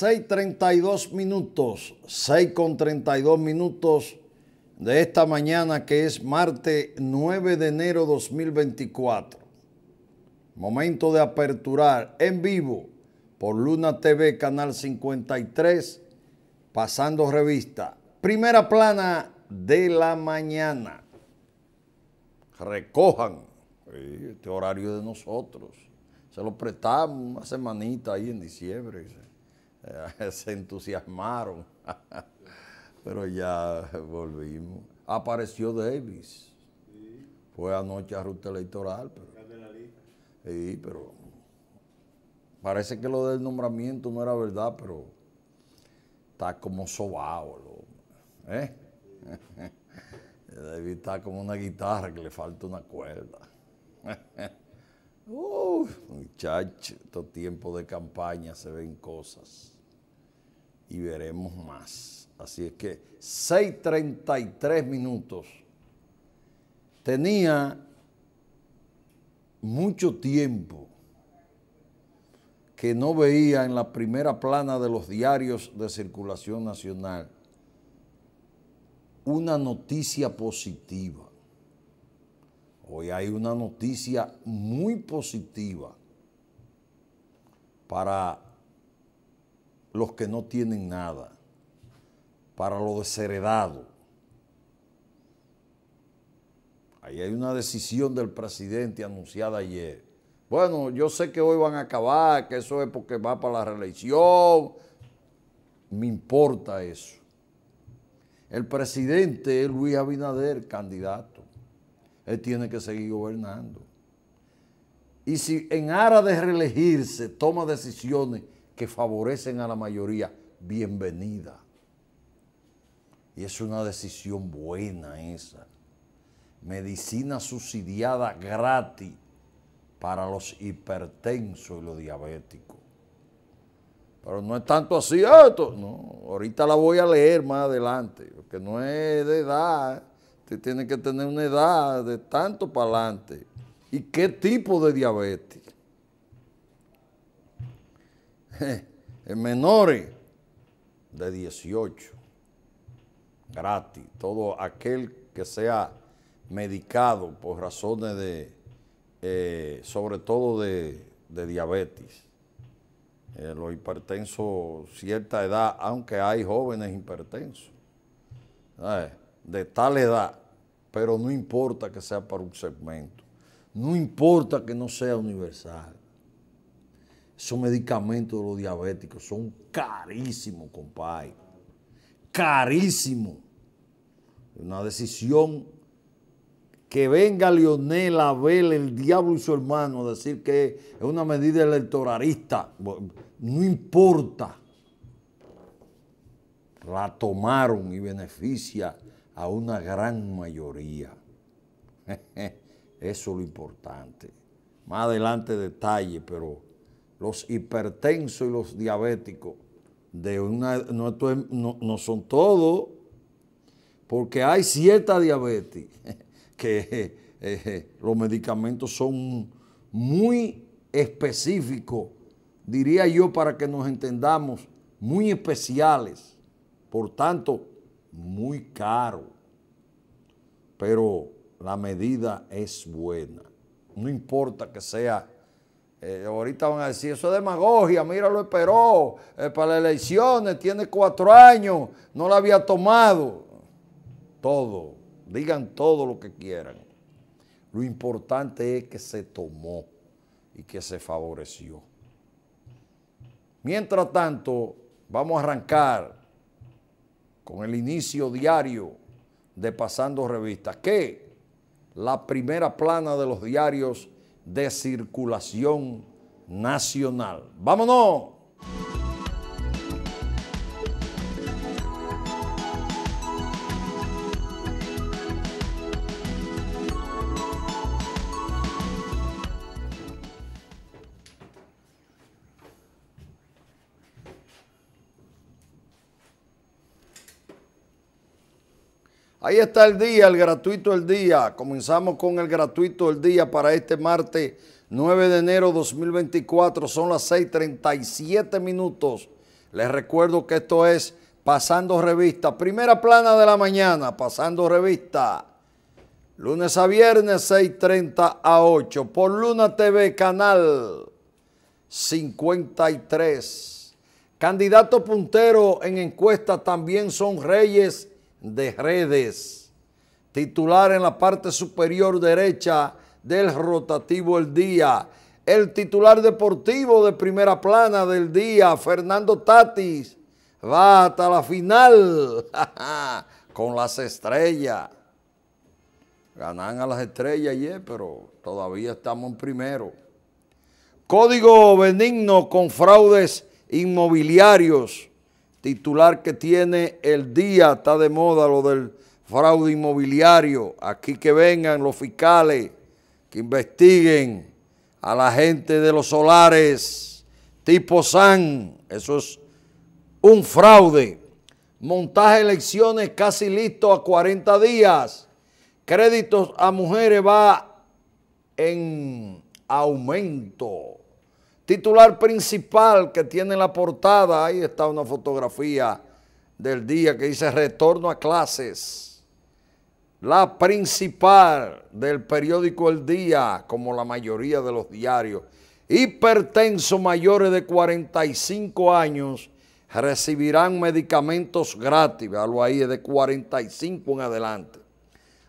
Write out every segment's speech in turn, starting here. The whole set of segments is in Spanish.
6.32 minutos, 6 con 32 minutos de esta mañana que es martes 9 de enero 2024. Momento de aperturar en vivo por Luna TV Canal 53, pasando revista. Primera plana de la mañana. Recojan este horario de nosotros. Se lo prestamos una semanita ahí en diciembre. se entusiasmaron, pero ya volvimos. Apareció Davis, fue anoche a ruta electoral, pero, pero parece que lo del nombramiento no era verdad, pero está como sobao ¿eh? está como una guitarra que le falta una cuerda. Uf, muchacho, estos tiempos de campaña se ven cosas y veremos más. Así es que 6.33 minutos. Tenía mucho tiempo que no veía en la primera plana de los diarios de circulación nacional una noticia positiva. Hoy hay una noticia muy positiva para los que no tienen nada, para lo desheredado. Ahí hay una decisión del presidente anunciada ayer. Bueno, yo sé que hoy van a acabar, que eso es porque va para la reelección. Me importa eso. El presidente es Luis Abinader, candidato. Él tiene que seguir gobernando. Y si en aras de reelegirse toma decisiones que favorecen a la mayoría, bienvenida. Y es una decisión buena esa. Medicina subsidiada gratis para los hipertensos y los diabéticos. Pero no es tanto así esto. No, ahorita la voy a leer más adelante, porque no es de edad. Usted tiene que tener una edad de tanto para adelante. ¿Y qué tipo de diabetes? menores de 18, gratis, todo aquel que sea medicado por razones de, eh, sobre todo de, diabetes. Eh, los hipertensos, cierta edad, aunque hay jóvenes hipertensos, de tal edad, pero no importa que sea para un segmento, no importa que no sea universal. Esos medicamentos de los diabéticos son carísimos, compadre. Carísimos. Una decisión que venga Lionel Abel, el diablo y su hermano, a decir que es una medida electoralista. No importa. La tomaron y beneficia a una gran mayoría. Eso es lo importante. Más adelante detalle, pero los hipertensos y los diabéticos. no, son todos, porque hay cierta diabetes que eh, eh, los medicamentos son muy específicos, diría yo para que nos entendamos, muy especiales, por tanto, muy caros. Pero la medida es buena, no importa que sea eh, ahorita van a decir, eso es demagogia, mira, lo esperó eh, para las elecciones, tiene cuatro años, no la había tomado. Todo, digan todo lo que quieran. Lo importante es que se tomó y que se favoreció. Mientras tanto, vamos a arrancar con el inicio diario de Pasando Revistas, que la primera plana de los diarios de circulación nacional. Vámonos. Ahí está el día, el gratuito el día. Comenzamos con el gratuito el día para este martes 9 de enero 2024. Son las 6.37 minutos. Les recuerdo que esto es Pasando Revista. Primera plana de la mañana, Pasando Revista. Lunes a viernes 6.30 a 8 por Luna TV Canal 53. Candidato puntero en encuesta también son Reyes de redes. Titular en la parte superior derecha del rotativo El Día. El titular deportivo de primera plana del día, Fernando Tatis, va hasta la final con las estrellas. Ganan a las estrellas pero todavía estamos en primero. Código benigno con fraudes inmobiliarios titular que tiene el día, está de moda lo del fraude inmobiliario, aquí que vengan los fiscales, que investiguen a la gente de los solares, tipo SAN, eso es un fraude. Montaje elecciones casi listo a 40 días. Créditos a mujeres va en aumento. Titular principal que tiene la portada, ahí está una fotografía del día que dice retorno a clases. La principal del periódico El Día, como la mayoría de los diarios. Hipertensos mayores de 45 años recibirán medicamentos gratis. Algo ahí de 45 en adelante.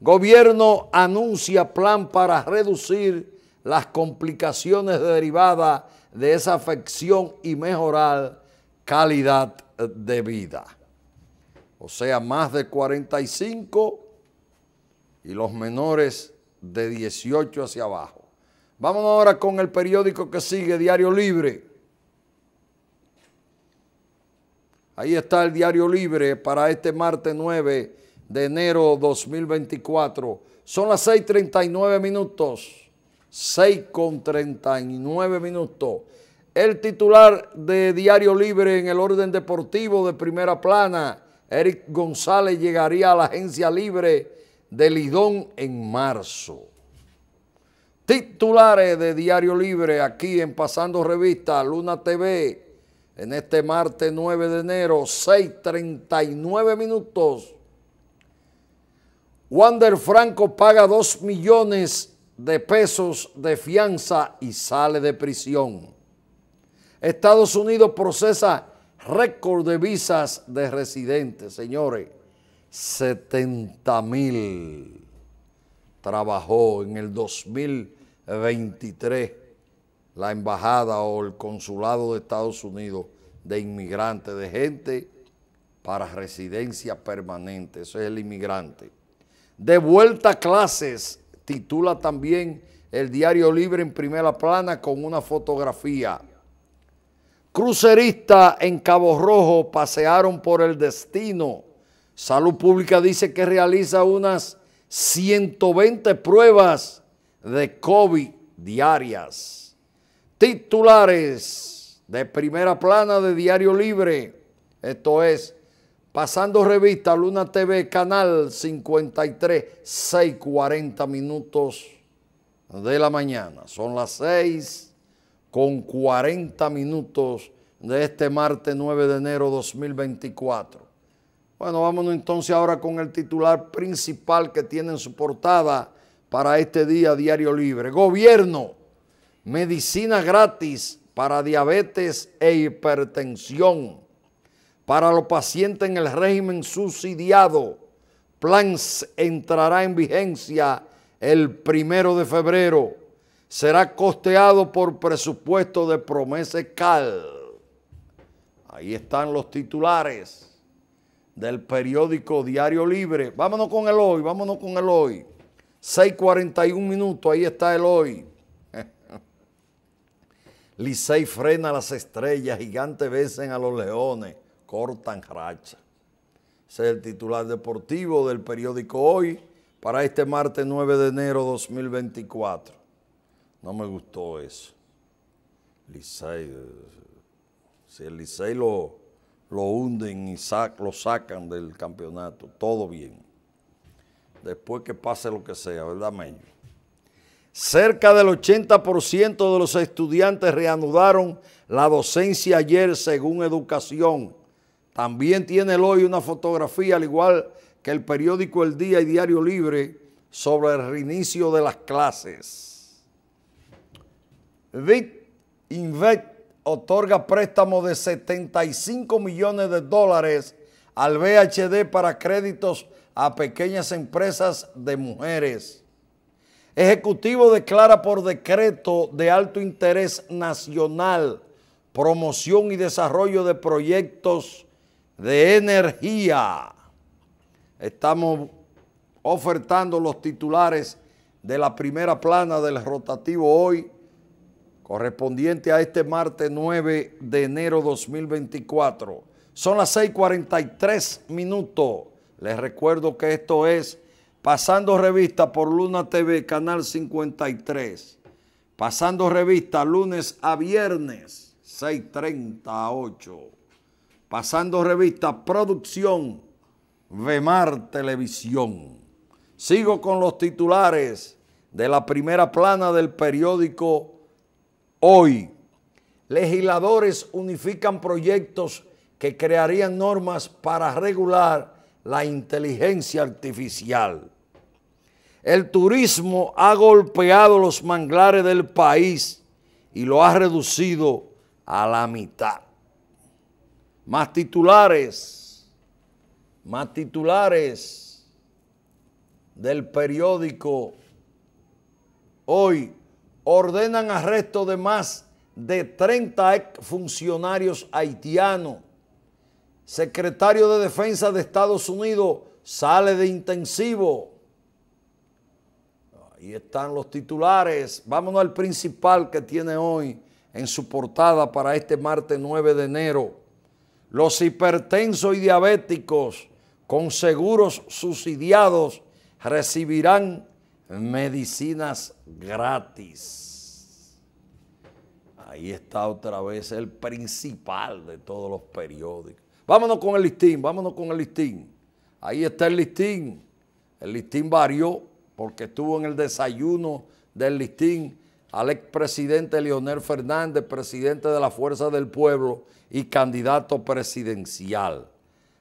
Gobierno anuncia plan para reducir las complicaciones derivadas de esa afección y mejorar calidad de vida. O sea, más de 45 y los menores de 18 hacia abajo. Vamos ahora con el periódico que sigue, Diario Libre. Ahí está el Diario Libre para este martes 9 de enero 2024. Son las 6.39 minutos. 6 con 39 minutos. El titular de Diario Libre en el orden deportivo de primera plana, Eric González, llegaría a la agencia libre de Lidón en marzo. Titulares de Diario Libre aquí en Pasando Revista, Luna TV, en este martes 9 de enero, 6.39 minutos. Wander Franco paga 2 millones de pesos de fianza y sale de prisión. Estados Unidos procesa récord de visas de residentes, señores. 70 mil trabajó en el 2023 la embajada o el consulado de Estados Unidos de inmigrantes, de gente para residencia permanente. Eso es el inmigrante. De vuelta a clases Titula también el diario Libre en primera plana con una fotografía. Cruceristas en Cabo Rojo pasearon por el destino. Salud Pública dice que realiza unas 120 pruebas de COVID diarias. Titulares de primera plana de Diario Libre, esto es Pasando revista, Luna TV, canal 53, 6.40 minutos de la mañana. Son las 6 con 40 minutos de este martes 9 de enero 2024. Bueno, vámonos entonces ahora con el titular principal que tienen su portada para este día Diario Libre. Gobierno, medicina gratis para diabetes e hipertensión para los pacientes en el régimen subsidiado. Plans entrará en vigencia el primero de febrero. Será costeado por presupuesto de promesa Cal. Ahí están los titulares del periódico Diario Libre. Vámonos con el hoy, vámonos con el hoy. 6.41 minutos, ahí está el hoy. Licey frena las estrellas, gigantes vencen a los leones cortan racha. Ese el titular deportivo del periódico Hoy para este martes 9 de enero 2024. No me gustó eso. Licey, si el Licey lo, hunden y lo sacan del campeonato, todo bien. Después que pase lo que sea, ¿verdad, Mello? Cerca del 80% de los estudiantes reanudaron la docencia ayer según educación también tiene el hoy una fotografía, al igual que el periódico El Día y Diario Libre, sobre el reinicio de las clases. Vic Invect otorga préstamos de 75 millones de dólares al BHD para créditos a pequeñas empresas de mujeres. Ejecutivo declara por decreto de alto interés nacional promoción y desarrollo de proyectos de energía. Estamos ofertando los titulares de la primera plana del rotativo hoy, correspondiente a este martes 9 de enero 2024. Son las 6.43 minutos. Les recuerdo que esto es Pasando Revista por Luna TV, Canal 53. Pasando Revista lunes a viernes, 6.38. Pasando Revista Producción, Vemar Televisión. Sigo con los titulares de la primera plana del periódico Hoy. Legisladores unifican proyectos que crearían normas para regular la inteligencia artificial. El turismo ha golpeado los manglares del país y lo ha reducido a la mitad. Más titulares, más titulares del periódico hoy ordenan arresto de más de 30 ex funcionarios haitianos. Secretario de Defensa de Estados Unidos sale de intensivo. Ahí están los titulares. Vámonos al principal que tiene hoy en su portada para este martes 9 de enero los hipertensos y diabéticos con seguros subsidiados recibirán medicinas gratis. Ahí está otra vez el principal de todos los periódicos. Vámonos con el listín, vámonos con el listín. Ahí está el listín. El listín varió porque estuvo en el desayuno del listín al expresidente Leonel Fernández, presidente de la Fuerza del Pueblo y candidato presidencial.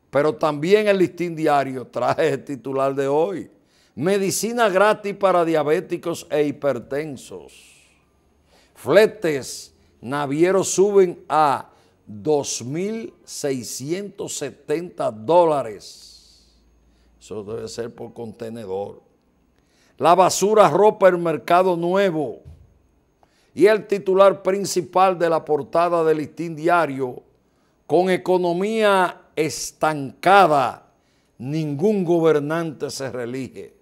Pero también el listín diario traje el titular de hoy. Medicina gratis para diabéticos e hipertensos. Fletes navieros suben a 2.670 dólares. Eso debe ser por contenedor. La basura ropa el mercado nuevo y el titular principal de la portada del listín diario, con economía estancada, ningún gobernante se relige,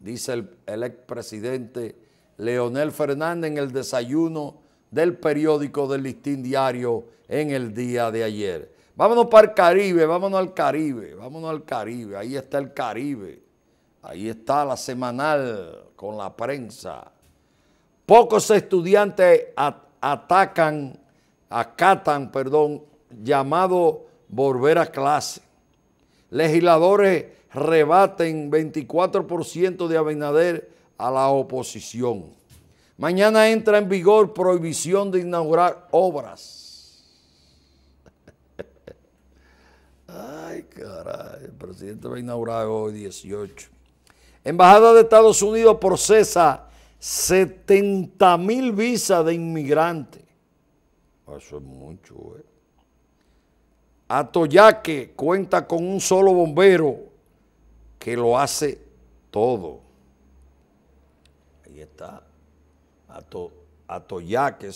dice el, expresidente Leonel Fernández en el desayuno del periódico del listín diario en el día de ayer. Vámonos para el Caribe, vámonos al Caribe, vámonos al Caribe, ahí está el Caribe, ahí está la semanal con la prensa. Pocos estudiantes atacan, acatan, perdón, llamado volver a clase. Legisladores rebaten 24% de Abinader a la oposición. Mañana entra en vigor prohibición de inaugurar obras. Ay, caray, el presidente va a inaugurar hoy 18. Embajada de Estados Unidos procesa 70 mil visas de inmigrantes. Eso es mucho, eh. Atoyaque cuenta con un solo bombero que lo hace todo. Ahí está. Ato, Atoyaque.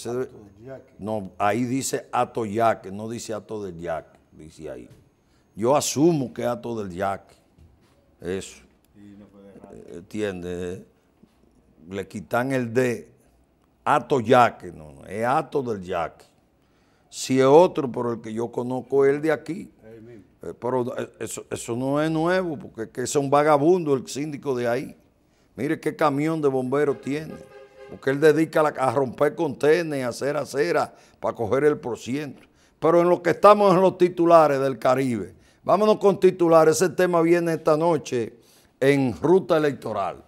no, ahí dice Atoyaque, no dice Ato del Yaque, dice ahí. Yo asumo que es Ato del Yaque. Eso. Sí, eh, eh? le quitan el de Ato Yaque, no, no, es Ato del Yaque. Si es otro, por el que yo conozco es el de aquí. Eh, pero eh, eso, no es nuevo, porque es que es un vagabundo el síndico de ahí. Mire qué camión de bomberos tiene. Porque él dedica a romper contenedores a hacer acera, para coger el por ciento. Pero en lo que estamos en los titulares del Caribe. Vámonos con titulares. Ese tema viene esta noche en ruta electoral.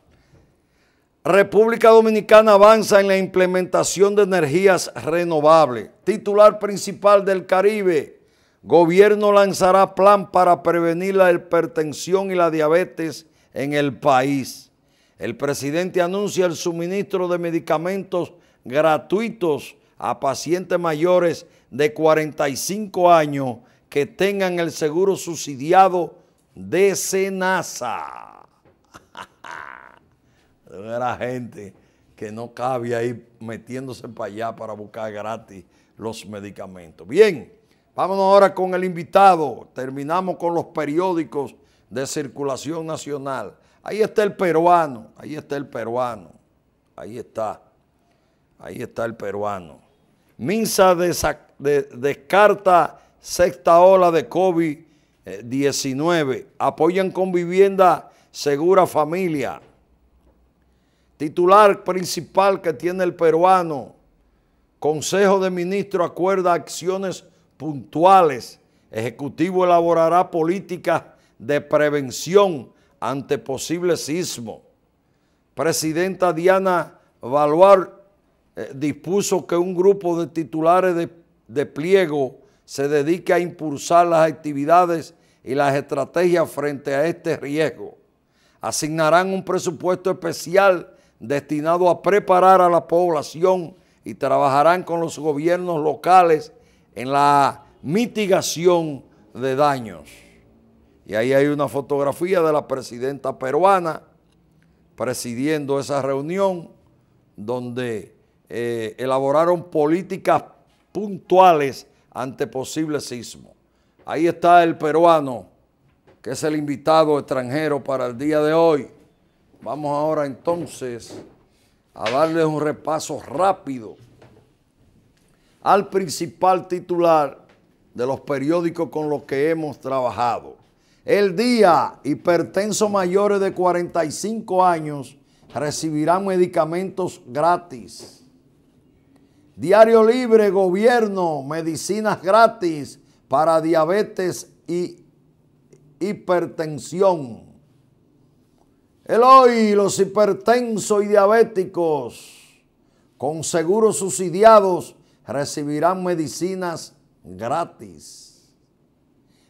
República Dominicana avanza en la implementación de energías renovables. Titular principal del Caribe, gobierno lanzará plan para prevenir la hipertensión y la diabetes en el país. El presidente anuncia el suministro de medicamentos gratuitos a pacientes mayores de 45 años que tengan el seguro subsidiado de SENASA. Era gente que no cabe ahí metiéndose para allá para buscar gratis los medicamentos. Bien, vámonos ahora con el invitado. Terminamos con los periódicos de circulación nacional. Ahí está el peruano, ahí está el peruano, ahí está, ahí está el peruano. Minsa descarta sexta ola de COVID-19. Apoyan con vivienda segura familia titular principal que tiene el peruano. Consejo de Ministros acuerda acciones puntuales. Ejecutivo elaborará políticas de prevención ante posible sismo. Presidenta Diana Valuar eh, dispuso que un grupo de titulares de, de pliego se dedique a impulsar las actividades y las estrategias frente a este riesgo. Asignarán un presupuesto especial destinado a preparar a la población y trabajarán con los gobiernos locales en la mitigación de daños. Y ahí hay una fotografía de la presidenta peruana presidiendo esa reunión donde eh, elaboraron políticas puntuales ante posible sismo. Ahí está el peruano, que es el invitado extranjero para el día de hoy. Vamos ahora entonces a darles un repaso rápido al principal titular de los periódicos con los que hemos trabajado. El día, hipertensos mayores de 45 años recibirán medicamentos gratis. Diario Libre, gobierno, medicinas gratis para diabetes y hipertensión. El hoy los hipertensos y diabéticos con seguros subsidiados recibirán medicinas gratis.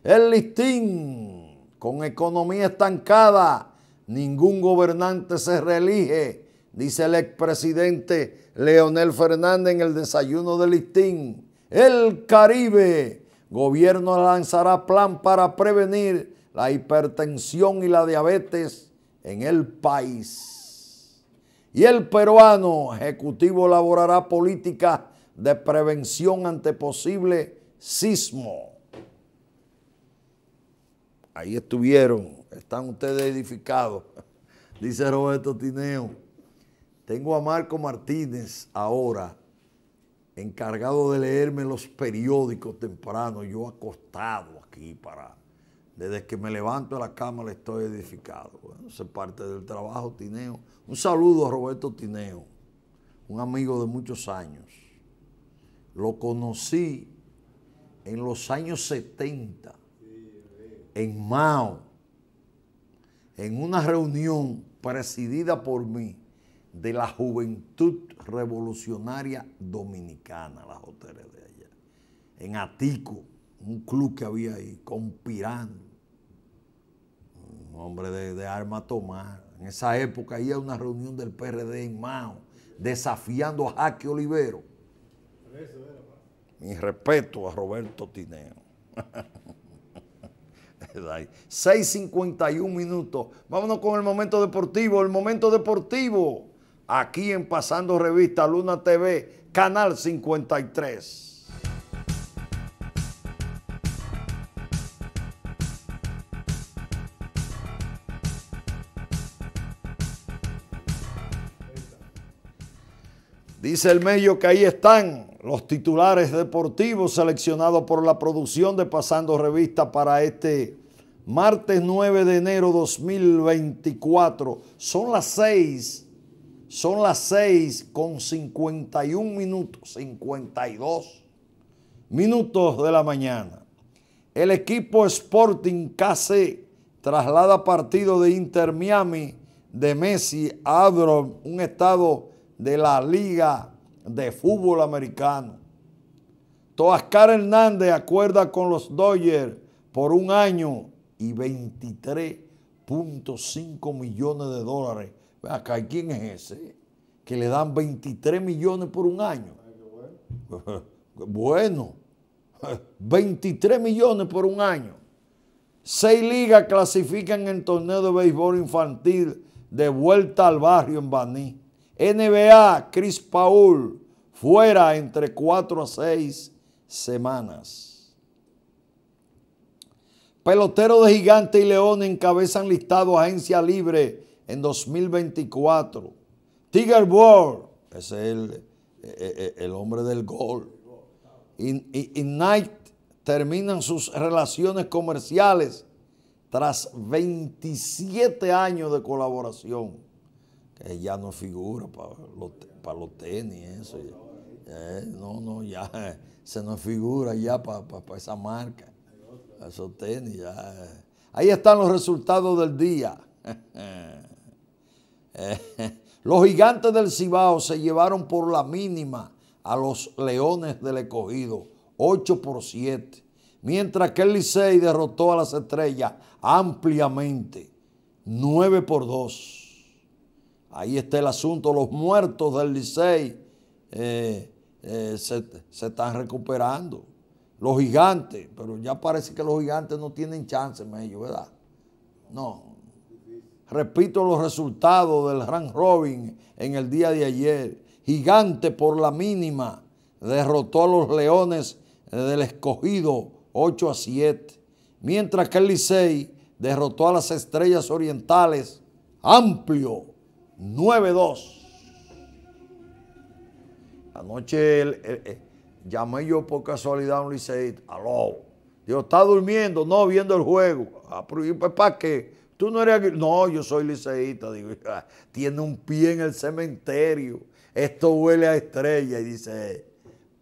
El listín con economía estancada, ningún gobernante se reelige, dice el expresidente Leonel Fernández en el desayuno del listín. El Caribe, gobierno lanzará plan para prevenir la hipertensión y la diabetes en el país. Y el peruano ejecutivo elaborará políticas de prevención ante posible sismo. Ahí estuvieron, están ustedes edificados, dice Roberto Tineo. Tengo a Marco Martínez ahora encargado de leerme los periódicos temprano, yo acostado aquí para desde que me levanto de la cama le estoy edificado. Bueno, parte del trabajo, Tineo. Un saludo a Roberto Tineo, un amigo de muchos años. Lo conocí en los años 70, en Mao, en una reunión presidida por mí de la Juventud Revolucionaria Dominicana, la de allá, en Atico un club que había ahí, con Pirán, un hombre de, de arma tomar. En esa época había una reunión del PRD en Mao, desafiando a Jaque Olivero. Mi respeto a Roberto Tineo. 6.51 minutos. Vámonos con el momento deportivo. El momento deportivo. Aquí en Pasando Revista, Luna TV, Canal 53. Dice el medio que ahí están los titulares deportivos seleccionados por la producción de Pasando Revista para este martes 9 de enero 2024. Son las 6, son las 6 con 51 minutos, 52 minutos de la mañana. El equipo Sporting KC traslada partido de Inter Miami de Messi a un estado de la Liga de Fútbol Americano. Toascar Hernández acuerda con los Dodgers por un año y 23.5 millones de dólares. Acá, ¿quién es ese? Que le dan 23 millones por un año. bueno, 23 millones por un año. Seis ligas clasifican en torneo de béisbol infantil de vuelta al barrio en Baní. NBA, Chris Paul, fuera entre 4 a 6 semanas. Pelotero de Gigante y León encabezan listado Agencia Libre en 2024. Tiger ese es el, eh, eh, eh, el, hombre del gol. Y, y Knight terminan sus relaciones comerciales tras 27 años de colaboración. Eh, ya no figura para los, tenis, eso. Eh, no, no, ya se nos figura ya para, esa marca, esos tenis. Ya. Eh. Ahí están los resultados del día. los gigantes del Cibao se llevaron por la mínima a los leones del escogido, 8 por 7. Mientras que el Licey derrotó a las estrellas ampliamente, 9 por 2. Ahí está el asunto, los muertos del Licey eh, eh, se, están recuperando. Los gigantes, pero ya parece que los gigantes no tienen chance, ¿verdad? No. Repito los resultados del Grand Robin en el día de ayer. Gigante por la mínima derrotó a los Leones eh, del Escogido 8 a 7. Mientras que el Licey derrotó a las Estrellas Orientales amplio 9-2. Anoche eh, llamé yo por casualidad a un liceísta. Aló. Digo, está durmiendo, no, viendo el juego. Ah, pues, ¿para qué? Tú no eres No, yo soy liceísta. Digo, tiene un pie en el cementerio. Esto huele a estrella. Y dice,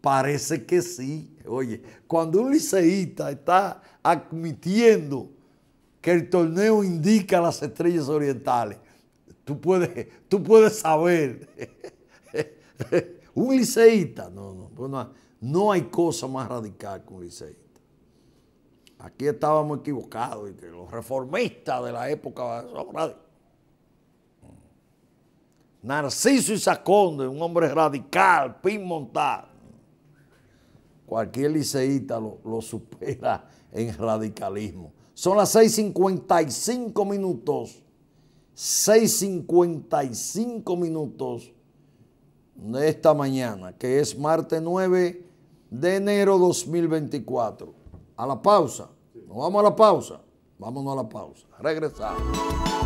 parece que sí. Oye, cuando un liceísta está admitiendo que el torneo indica las estrellas orientales, Tú puedes, tú puedes saber. un liceísta, no, pues no, no, hay cosa más radical que un liceísta aquí estábamos equivocados y que los reformistas de la época Narciso y Saconde, un hombre radical, montado... Cualquier liceísta lo, supera en radicalismo. Son las 6.55 minutos. 6.55 minutos de esta mañana, que es martes 9 de enero 2024. A la pausa. Nos vamos a la pausa. Vámonos a la pausa. Regresamos.